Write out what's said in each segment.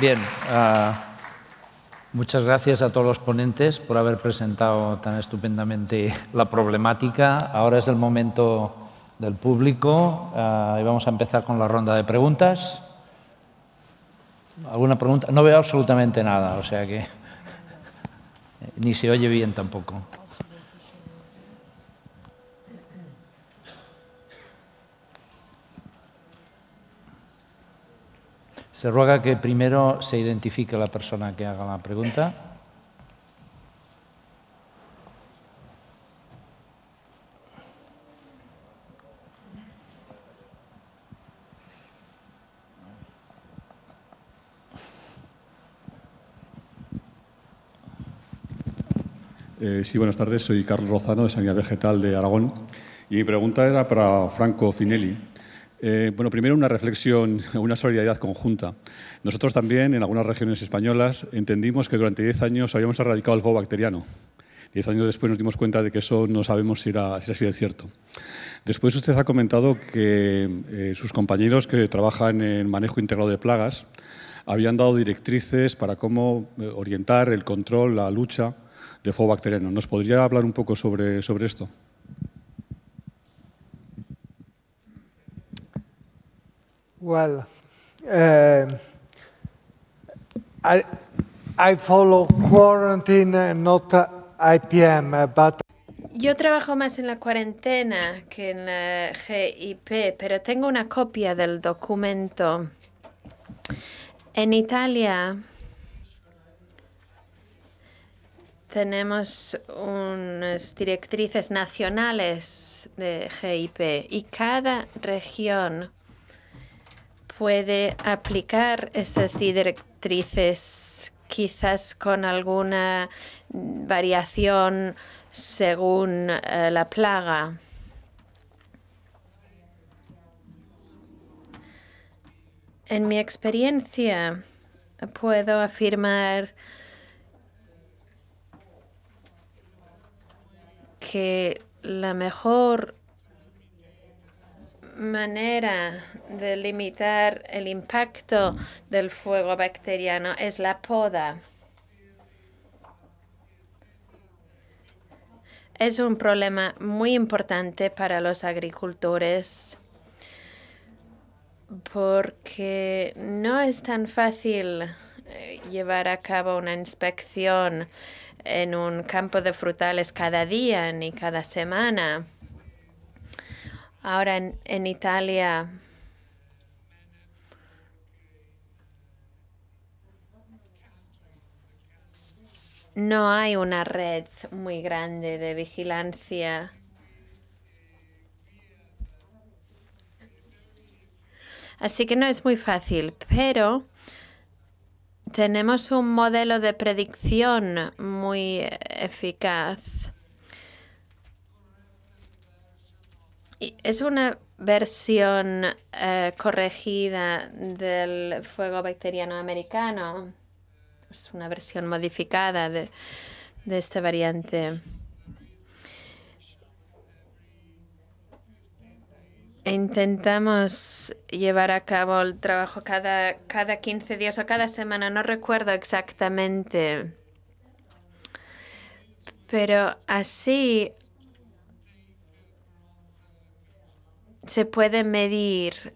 Bien, ah, muchas gracias a todos los ponentes por haber presentado tan estupendamente la problemática. Ahora es el momento del público ah, y vamos a empezar con la ronda de preguntas. ¿Alguna pregunta? No veo absolutamente nada, o sea que ni se oye bien tampoco. Se ruega que primero se identifique la persona que haga la pregunta. Eh, sí, buenas tardes. Soy Carlos Rozano, de Sanidad Vegetal de Aragón. Y mi pregunta era para Franco Finelli. Eh, bueno, primero una reflexión, una solidaridad conjunta. Nosotros también, en algunas regiones españolas, entendimos que durante 10 años habíamos erradicado el fuego bacteriano. Diez años después nos dimos cuenta de que eso no sabemos si era, si así de cierto. Después usted ha comentado que eh, sus compañeros que trabajan en manejo integrado de plagas habían dado directrices para cómo eh, orientar el control, la lucha de fuego bacteriano. ¿Nos podría hablar un poco sobre esto? yo trabajo más en la cuarentena que en la GIP, pero tengo una copia del documento. En Italia tenemos unas directrices nacionales de GIP y cada región puede aplicar estas directrices quizás con alguna variación según eh, la plaga. En mi experiencia puedo afirmar que la mejor manera de limitar el impacto del fuego bacteriano es la poda. Es un problema muy importante para los agricultores porque no es tan fácil eh, llevar a cabo una inspección en un campo de frutales cada día ni cada semana. Ahora en, en Italia no hay una red muy grande de vigilancia. Así que no es muy fácil, pero tenemos un modelo de predicción muy eficaz. Es una versión eh, corregida del fuego bacteriano americano. Es una versión modificada de, esta variante. E intentamos llevar a cabo el trabajo cada, cada 15 días o cada semana, no recuerdo exactamente. Pero así se puede medir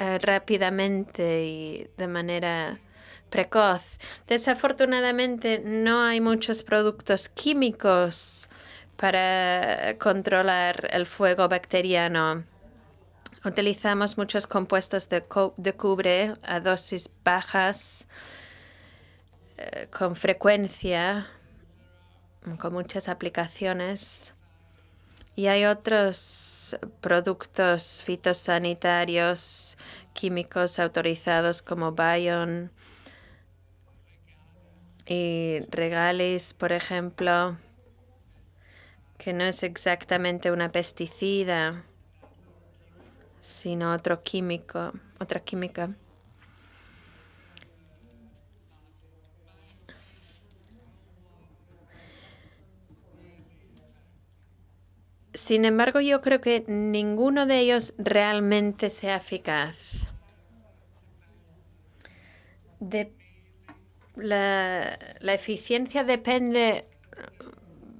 eh, rápidamente y de manera precoz. Desafortunadamente no hay muchos productos químicos para controlar el fuego bacteriano. Utilizamos muchos compuestos de, cubre a dosis bajas eh, con frecuencia, con muchas aplicaciones. Y hay otros productos fitosanitarios químicos autorizados como Bayon y Regalis, por ejemplo, que no es exactamente una pesticida, sino otro químico, otra química. Sin embargo, yo creo que ninguno de ellos realmente sea eficaz. la eficiencia depende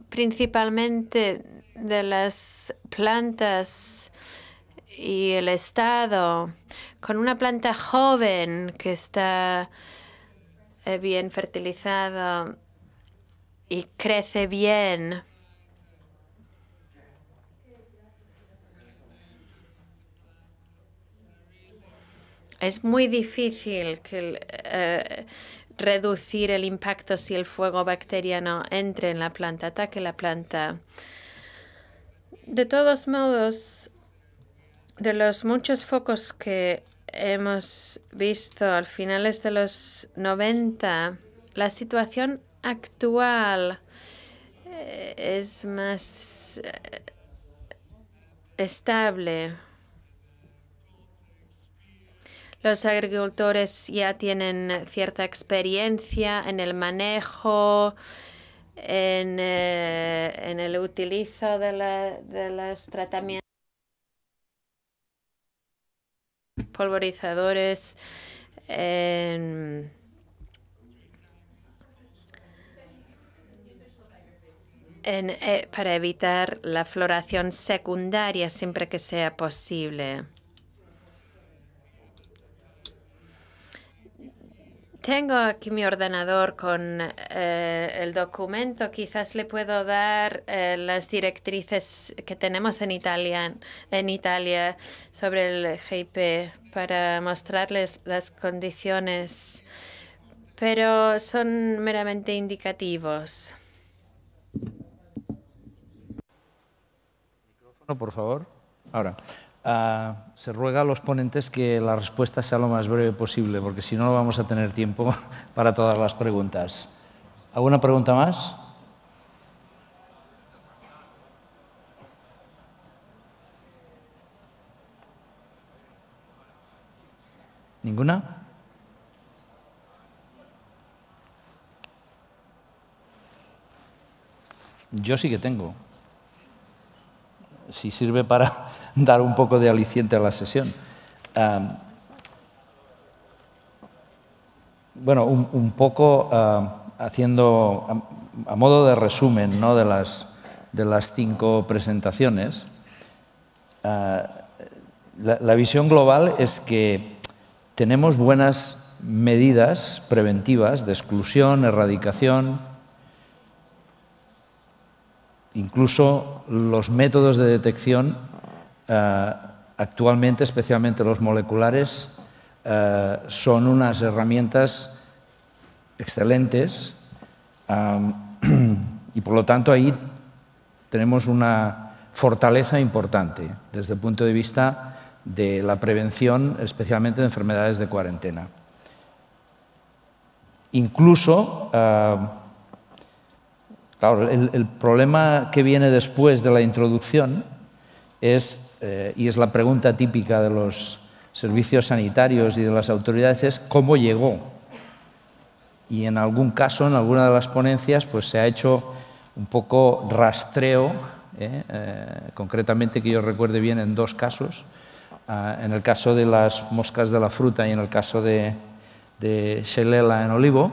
principalmente de las plantas y el estado. Con una planta joven que está eh, bien fertilizada y crece bien, Es muy difícil eh, reducir el impacto si el fuego bacteriano entre en la planta, ataque la planta. De todos modos, de los muchos focos que hemos visto al finales de los 90, la situación actual eh, es más eh, estable los agricultores ya tienen cierta experiencia en el manejo, en, eh, el utilizo de, la, de los tratamientos polvorizadores. Eh, para evitar la floración secundaria siempre que sea posible. Tengo aquí mi ordenador con eh, el documento. Quizás le puedo dar eh, las directrices que tenemos en Italia, en Italia sobre el GIP para mostrarles las condiciones, pero son meramente indicativos. Por favor, ahora se ruega a los ponentes que la respuesta sea lo más breve posible, porque si no, no vamos a tener tiempo para todas las preguntas. ¿Alguna pregunta más? ¿Ninguna? Yo sí que tengo. Si sirve para dar un poco de aliciente a la sesión. bueno, un, poco haciendo, a, modo de resumen ¿no? de, las, de las cinco presentaciones, ah, la visión global es que tenemos buenas medidas preventivas de exclusión, erradicación, incluso los métodos de detección eh, actualmente, especialmente los moleculares, eh, son unas herramientas excelentes y por lo tanto ahí tenemos una fortaleza importante desde el punto de vista de la prevención, especialmente de enfermedades de cuarentena. Incluso, eh, el, problema que viene después de la introducción es eh, y es la pregunta típica de los servicios sanitarios y de las autoridades, es cómo llegó. Y en algún caso, en alguna de las ponencias, pues se ha hecho un poco rastreo, ¿eh? Eh, concretamente que yo recuerde bien en dos casos, ah, en el caso de las moscas de la fruta y en el caso de, de en olivo,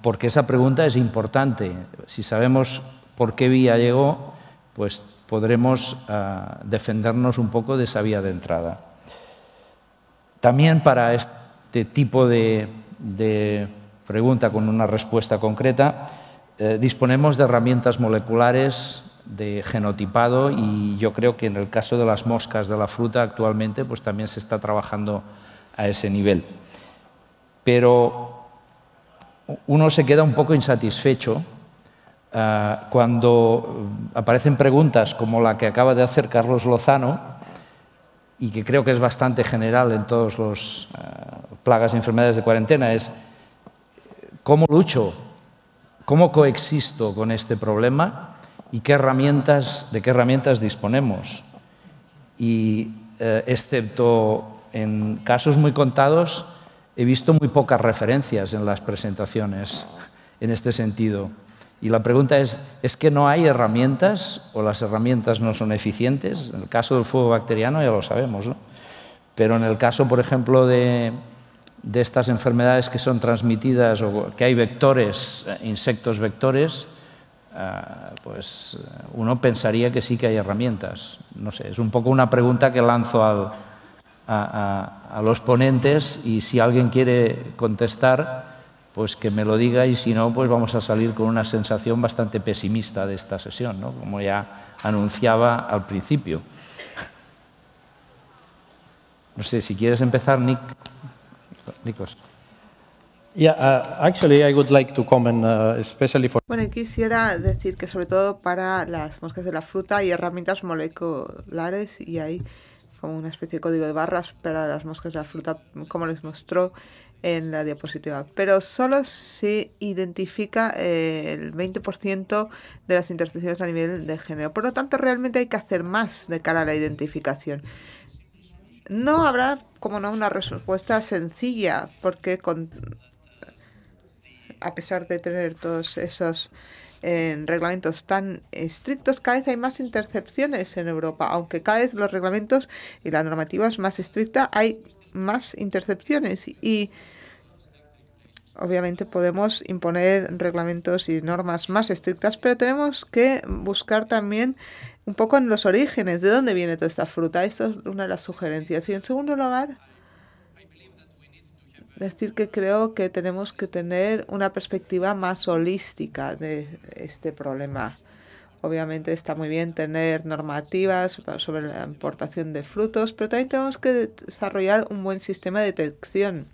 porque esa pregunta es importante. Si sabemos por qué vía llegó, pues podremos ah, defendernos un poco de esa vía de entrada. También para este tipo de, pregunta con una respuesta concreta, eh, disponemos de herramientas moleculares de genotipado y yo creo que en el caso de las moscas de la fruta actualmente pues también se está trabajando a ese nivel. Pero uno se queda un poco insatisfecho Ah, cuando mm, aparecen preguntas como la que acaba de hacer Carlos Lozano, y que creo que es bastante general en todas las ah, plagas y enfermedades de cuarentena, es cómo lucho, cómo coexisto con este problema y de qué herramientas disponemos. Y eh, excepto en casos muy contados, he visto muy pocas referencias en las presentaciones en este sentido. Y la pregunta es, ¿es que no hay herramientas o las herramientas no son eficientes? En el caso del fuego bacteriano ya lo sabemos, ¿no? Pero en el caso, por ejemplo, de, estas enfermedades que son transmitidas o que hay vectores, eh, insectos vectores, eh, pues eh, uno pensaría que sí que hay herramientas. No sé, es un poco una pregunta que lanzo a los ponentes y si alguien quiere contestar, pues que me lo diga y si no, pues vamos a salir con una sensación bastante pesimista de esta sesión, ¿no? como ya anunciaba al principio. No sé, si quieres empezar, Nick. Nikos. Bueno, quisiera decir que sobre todo para las moscas de la fruta hay herramientas moleculares y hay como una especie de código de barras para las moscas de la fruta, como les mostró en la diapositiva, pero solo se identifica eh, el 20% de las intersecciones a nivel de género. Por lo tanto, realmente hay que hacer más de cara a la identificación. No habrá, como no, una respuesta sencilla, porque con, a pesar de tener todos esos en reglamentos tan estrictos, cada vez hay más intercepciones en Europa. Aunque cada vez los reglamentos y la normativa es más estricta, hay más intercepciones y obviamente podemos imponer reglamentos y normas más estrictas, pero tenemos que buscar también un poco en los orígenes, de dónde viene toda esta fruta. Esto es una de las sugerencias. Y en segundo lugar, decir que creo que tenemos que tener una perspectiva más holística de este problema. Obviamente está muy bien tener normativas sobre la importación de frutos, pero también tenemos que desarrollar un buen sistema de detección.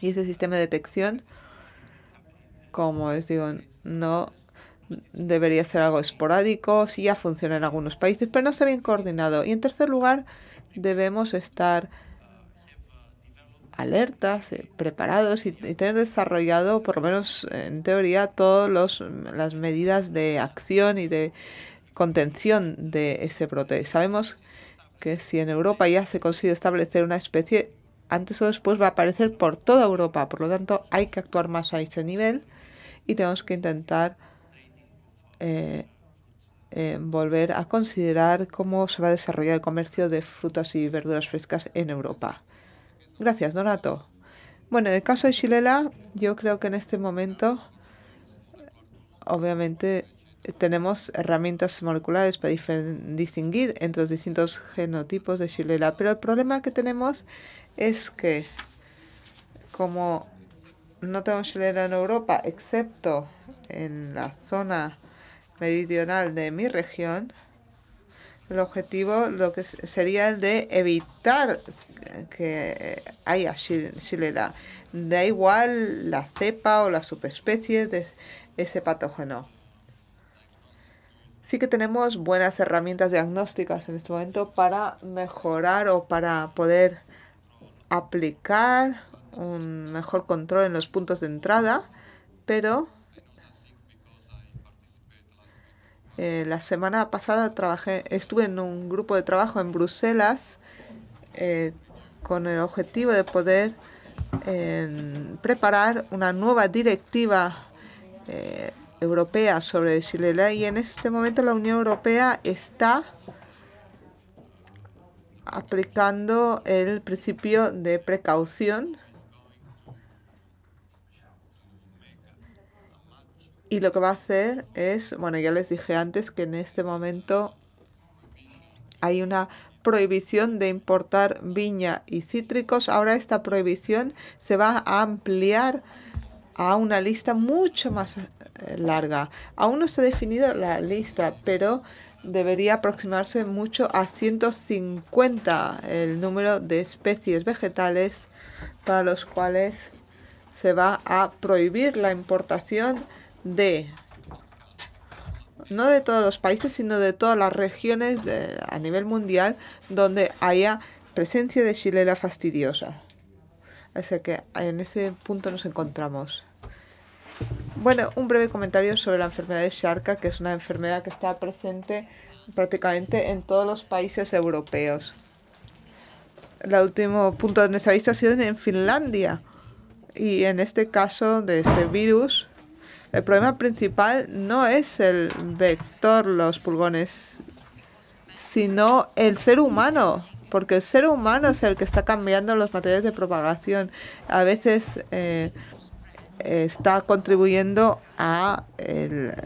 Y ese sistema de detección, como les digo, no debería ser algo esporádico, sí ya funciona en algunos países, pero no está bien coordinado. Y en tercer lugar, debemos estar alertas, eh, preparados y, tener desarrollado, por lo menos en teoría, todas las medidas de acción y de contención de ese brote. Sabemos que si en Europa ya se consigue establecer una especie, antes o después va a aparecer por toda Europa. Por lo tanto, hay que actuar más a ese nivel y tenemos que intentar eh, eh, volver a considerar cómo se va a desarrollar el comercio de frutas y verduras frescas en Europa. Gracias, Donato. Bueno, en el caso de Chilela, yo creo que en este momento, obviamente, tenemos herramientas moleculares para distinguir entre los distintos genotipos de Chilela, pero el problema que tenemos es que como no tenemos Chilela en Europa, excepto en la zona meridional de mi región, el objetivo lo que sería el de evitar que hay si le Da igual la cepa o la subespecie de ese patógeno. Sí que tenemos buenas herramientas diagnósticas en este momento para mejorar o para poder aplicar un mejor control en los puntos de entrada, pero eh, la semana pasada trabajé, estuve en un grupo de trabajo en Bruselas eh, con el objetivo de poder em, preparar una nueva directiva eh, europea sobre Chile. Y en este momento la Unión Europea está aplicando el principio de precaución. Y lo que va a hacer es, bueno, ya les dije antes que en este momento hay una prohibición de importar viña y cítricos, ahora esta prohibición se va a ampliar a una lista mucho más eh, larga. Aún no se ha definido la lista, pero debería aproximarse mucho a 150 el número de especies vegetales para los cuales se va a prohibir la importación de no de todos los países, sino de todas las regiones a nivel mundial donde haya presencia de Xylella fastidiosa. Así que en ese punto nos encontramos. Bueno, un breve comentario sobre la enfermedad de Sharka, que es una enfermedad que está presente prácticamente en todos los países europeos. El último punto de nuestra vista ha sido en Finlandia. Y en este caso de este virus, el problema principal no es el vector, los pulgones, sino el ser humano, porque el ser humano es el que está cambiando los materiales de propagación. A veces eh, está contribuyendo a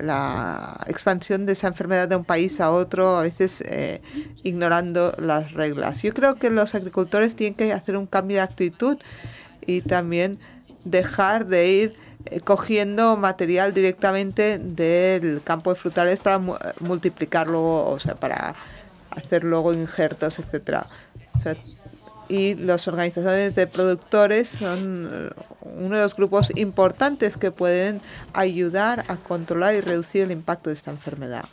la expansión de esa enfermedad de un país a otro, a veces eh, ignorando las reglas. Yo creo que los agricultores tienen que hacer un cambio de actitud y también dejar de ir eh, cogiendo material directamente del campo de frutales para multiplicarlo, o sea, para hacer luego injertos, etc. y las organizaciones de productores son eh, uno de los grupos importantes que pueden ayudar a controlar y reducir el impacto de esta enfermedad.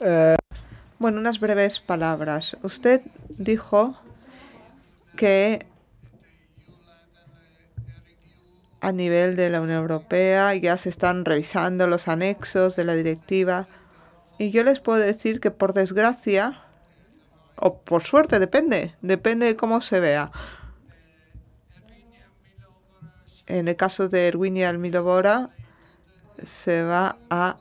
Eh. Bueno, unas breves palabras. Usted dijo que a nivel de la Unión Europea ya se están revisando los anexos de la directiva. Y yo les puedo decir que por desgracia, o por suerte, depende, depende de cómo se vea. En el caso de Erwinia Almilobora, se va a,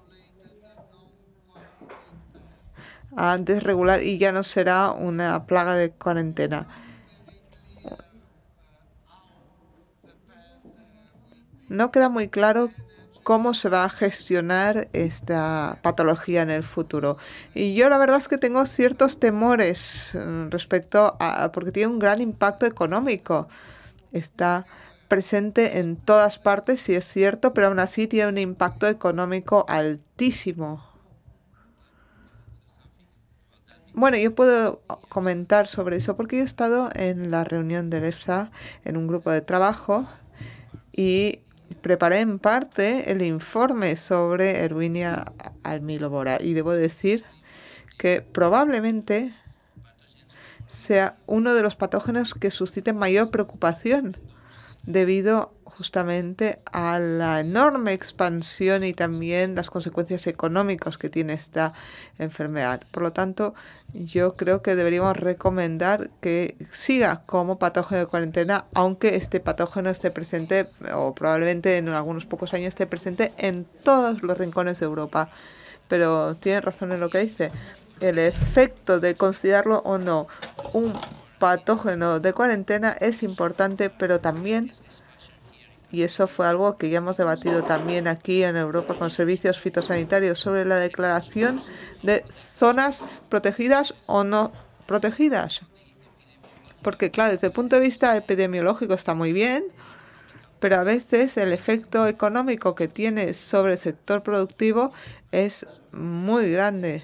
a desregular y ya no será una plaga de cuarentena. No queda muy claro cómo se va a gestionar esta patología en el futuro. Y yo la verdad es que tengo ciertos temores mm, respecto a, porque tiene un gran impacto económico. Está presente en todas partes, sí es cierto, pero aún así tiene un impacto económico altísimo. Bueno, yo puedo comentar sobre eso porque yo he estado en la reunión del EFSA, en un grupo de trabajo, y preparé en parte el informe sobre Erwinia Almilobora y debo decir que probablemente sea uno de los patógenos que susciten mayor preocupación debido justamente a la enorme expansión y también las consecuencias económicas que tiene esta enfermedad. Por lo tanto, yo creo que deberíamos recomendar que siga como patógeno de cuarentena, aunque este patógeno esté presente o probablemente en algunos pocos años esté presente en todos los rincones de Europa. Pero tiene razón en lo que dice. El efecto de considerarlo o no un patógeno de cuarentena es importante, pero también, y eso fue algo que ya hemos debatido también aquí en Europa con servicios fitosanitarios, sobre la declaración de zonas protegidas o no protegidas. Porque claro, desde el punto de vista epidemiológico está muy bien, pero a veces el efecto económico que tiene sobre el sector productivo es muy grande.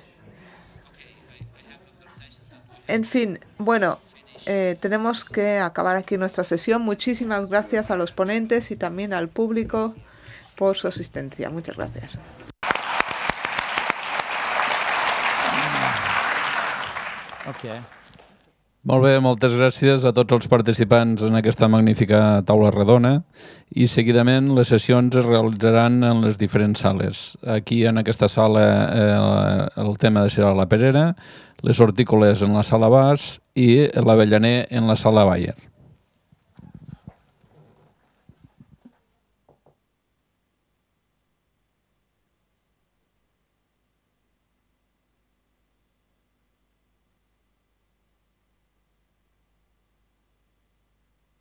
En fin, bueno, eh, tenemos que acabar aquí nuestra sesión. Muchísimas gracias a los ponentes y también al público por su asistencia. Muchas gracias. Molt bé, moltes gràcies a tots els participants en aquesta magnífica taula redona i seguidament les sessions es realitzaran en les diferents sales. Aquí en aquesta sala eh, el tema de serà la Perera, les hortícoles en la sala Bas i l'avellaner en la sala Bayer.